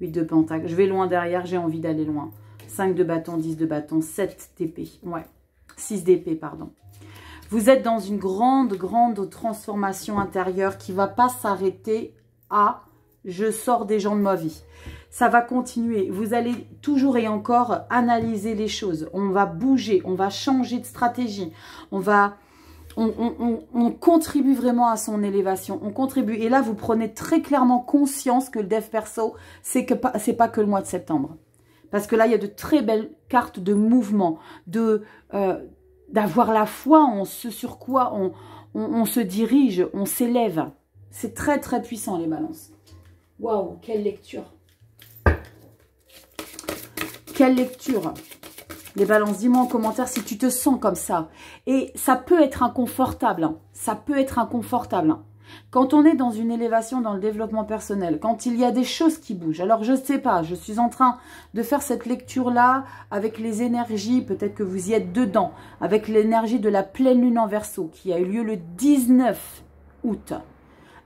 8 de pentacle. Je vais loin derrière, j'ai envie d'aller loin. 5 de bâton, 10 de bâton, 7 d'épée. Ouais, 6 d'épée, pardon. Vous êtes dans une grande, grande transformation intérieure qui ne va pas s'arrêter à « je sors des gens de ma vie ». Ça va continuer. Vous allez toujours et encore analyser les choses. On va bouger, on va changer de stratégie. On va... On, contribue vraiment à son élévation, on contribue. Et là, vous prenez très clairement conscience que le dev perso, c'est que pas, pas que le mois de septembre. Parce que là, il y a de très belles cartes de mouvement, de, euh, d'avoir la foi en ce sur quoi on, se dirige, on s'élève. C'est très très puissant les balances. Waouh, quelle lecture Quelle lecture les balances, dis-moi en commentaire si tu te sens comme ça. Et ça peut être inconfortable, hein. ça peut être inconfortable. Hein. Quand on est dans une élévation dans le développement personnel, quand il y a des choses qui bougent, alors je ne sais pas, je suis en train de faire cette lecture-là avec les énergies, peut-être que vous y êtes dedans, avec l'énergie de la pleine lune en verso qui a eu lieu le 19 août.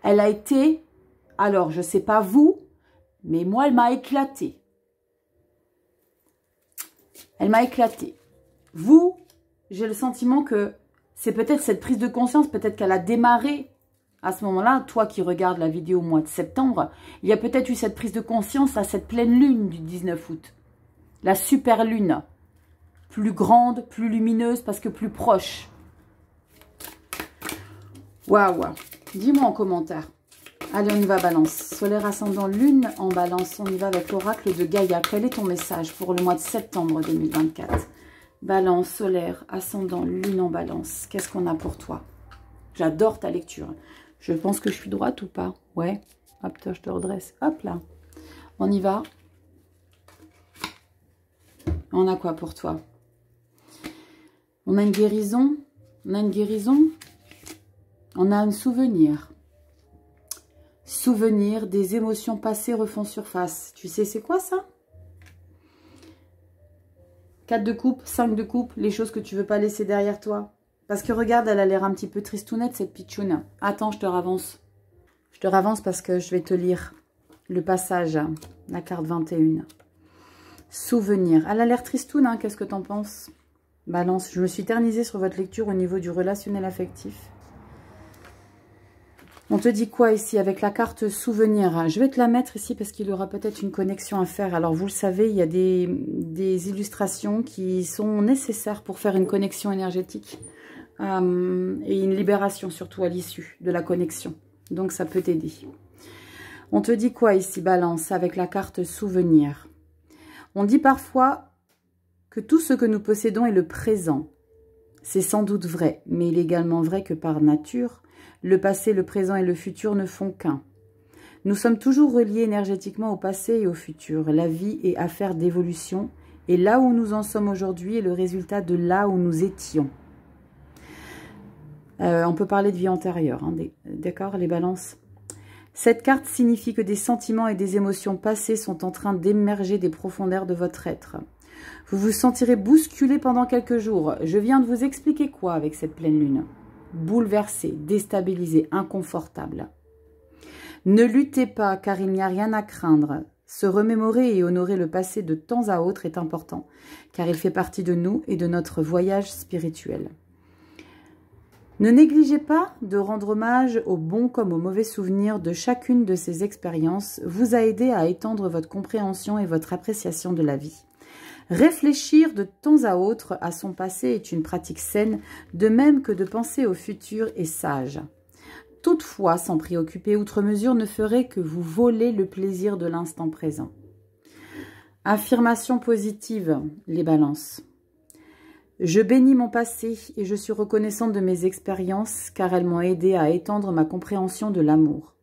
Elle a été, alors je ne sais pas vous, mais moi elle m'a éclaté. Elle m'a éclaté. Vous, j'ai le sentiment que c'est peut-être cette prise de conscience, peut-être qu'elle a démarré à ce moment-là, toi qui regardes la vidéo au mois de septembre, il y a peut-être eu cette prise de conscience à cette pleine lune du 19 août. La super lune, plus grande, plus lumineuse, parce que plus proche. Waouh Dis-moi en commentaire. Allez, on y va, balance. Solaire ascendant, lune en balance. On y va avec l'oracle de Gaïa. Quel est ton message pour le mois de septembre 2024 Balance, solaire, ascendant, lune en balance. Qu'est-ce qu'on a pour toi J'adore ta lecture. Je pense que je suis droite ou pas Ouais. Hop toi, je te redresse. Hop là. On y va. On a quoi pour toi On a une guérison On a une guérison On a un souvenir. Souvenir, des émotions passées refont surface. Tu sais c'est quoi ça 4 de coupe, 5 de coupe, les choses que tu veux pas laisser derrière toi. Parce que regarde, elle a l'air un petit peu tristounette, cette pitchoune. Attends, je te ravance. Je te ravance parce que je vais te lire le passage, la carte 21. Souvenir. Elle a l'air tristoune, hein, qu'est-ce que t'en penses Balance, je me suis ternisée sur votre lecture au niveau du relationnel affectif. On te dit quoi ici avec la carte souvenir Je vais te la mettre ici parce qu'il y aura peut-être une connexion à faire. Alors vous le savez, il y a des illustrations qui sont nécessaires pour faire une connexion énergétique. Euh, et une libération surtout à l'issue de la connexion. Donc ça peut t'aider. On te dit quoi ici, Balance, avec la carte Souvenir On dit parfois que tout ce que nous possédons est le présent. C'est sans doute vrai, mais il est également vrai que par nature, le passé, le présent et le futur ne font qu'un. Nous sommes toujours reliés énergétiquement au passé et au futur. La vie est affaire d'évolution et là où nous en sommes aujourd'hui est le résultat de là où nous étions. Euh, on peut parler de vie antérieure, hein, d'accord, les balances. Cette carte signifie que des sentiments et des émotions passées sont en train d'émerger des profondeurs de votre être. Vous vous sentirez bousculé pendant quelques jours. Je viens de vous expliquer quoi avec cette pleine lune Bouleversé, déstabilisé, inconfortable. Ne luttez pas car il n'y a rien à craindre. Se remémorer et honorer le passé de temps à autre est important car il fait partie de nous et de notre voyage spirituel. Ne négligez pas de rendre hommage aux bons comme aux mauvais souvenirs de chacune de ces expériences, vous a aidé à étendre votre compréhension et votre appréciation de la vie. Réfléchir de temps à autre à son passé est une pratique saine, de même que de penser au futur est sage. Toutefois, s'en préoccuper outre mesure ne ferait que vous voler le plaisir de l'instant présent. Affirmation positive, les balances. Je bénis mon passé et je suis reconnaissante de mes expériences car elles m'ont aidé à étendre ma compréhension de l'amour.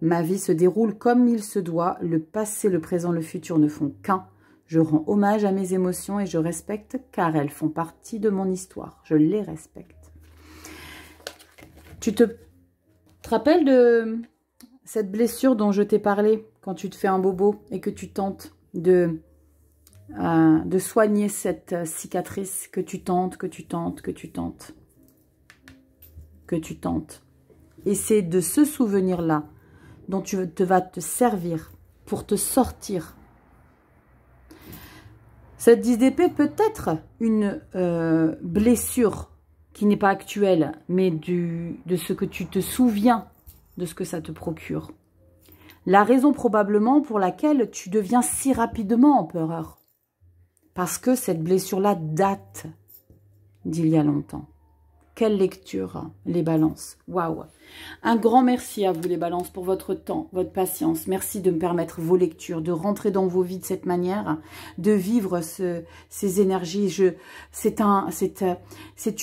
Ma vie se déroule comme il se doit, le passé, le présent, le futur ne font qu'un. Je rends hommage à mes émotions et je respecte car elles font partie de mon histoire. Je les respecte. Tu te, te rappelles de cette blessure dont je t'ai parlé quand tu te fais un bobo et que tu tentes de euh, de soigner cette euh, cicatrice que tu tentes, que tu tentes, que tu tentes, que tu tentes. Et c'est de ce souvenir-là dont tu te vas te servir pour te sortir. Cette 10 d'épée peut être une euh, blessure qui n'est pas actuelle, mais du, de ce que tu te souviens de ce que ça te procure. La raison probablement pour laquelle tu deviens si rapidement empereur. Parce que cette blessure-là date d'il y a longtemps. Quelle lecture, les balances. Waouh Un grand merci à vous, les balances, pour votre temps, votre patience. Merci de me permettre vos lectures, de rentrer dans vos vies de cette manière, de vivre ces énergies. c'est un, c'est, euh,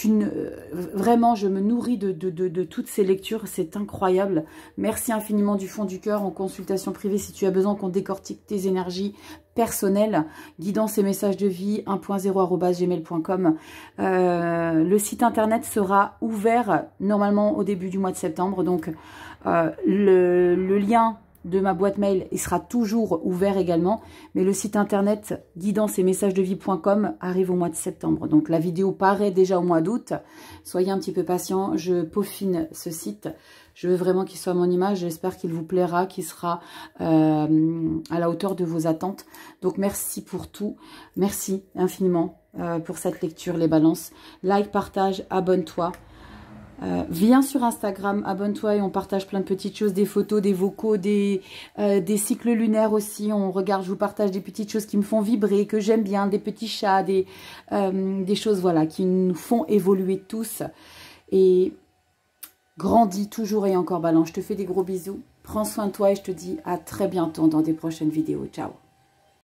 une, euh, vraiment, je me nourris de, de toutes ces lectures. C'est incroyable. Merci infiniment du fond du cœur en consultation privée. Si tu as besoin qu'on décortique tes énergies, personnel, guidance et messages de vie 1.0.gmail.com. Euh, le site internet sera ouvert normalement au début du mois de septembre, donc euh, le, le, lien de ma boîte mail, il sera toujours ouvert également. Mais le site internet guidance et messages de vie.com arrive au mois de septembre. Donc la vidéo paraît déjà au mois d'août. Soyez un petit peu patient, je peaufine ce site. Je veux vraiment qu'il soit mon image. J'espère qu'il vous plaira, qu'il sera euh, à la hauteur de vos attentes. Donc merci pour tout. Merci infiniment euh, pour cette lecture, les balances. Like, partage, abonne-toi. Euh, viens sur Instagram, abonne-toi et on partage plein de petites choses, des photos, des vocaux, des, euh, des cycles lunaires aussi. On regarde, je vous partage des petites choses qui me font vibrer, que j'aime bien, des petits chats, des, euh, des choses voilà qui nous font évoluer tous. Et grandis toujours et encore balance Je te fais des gros bisous. Prends soin de toi et je te dis à très bientôt dans des prochaines vidéos. Ciao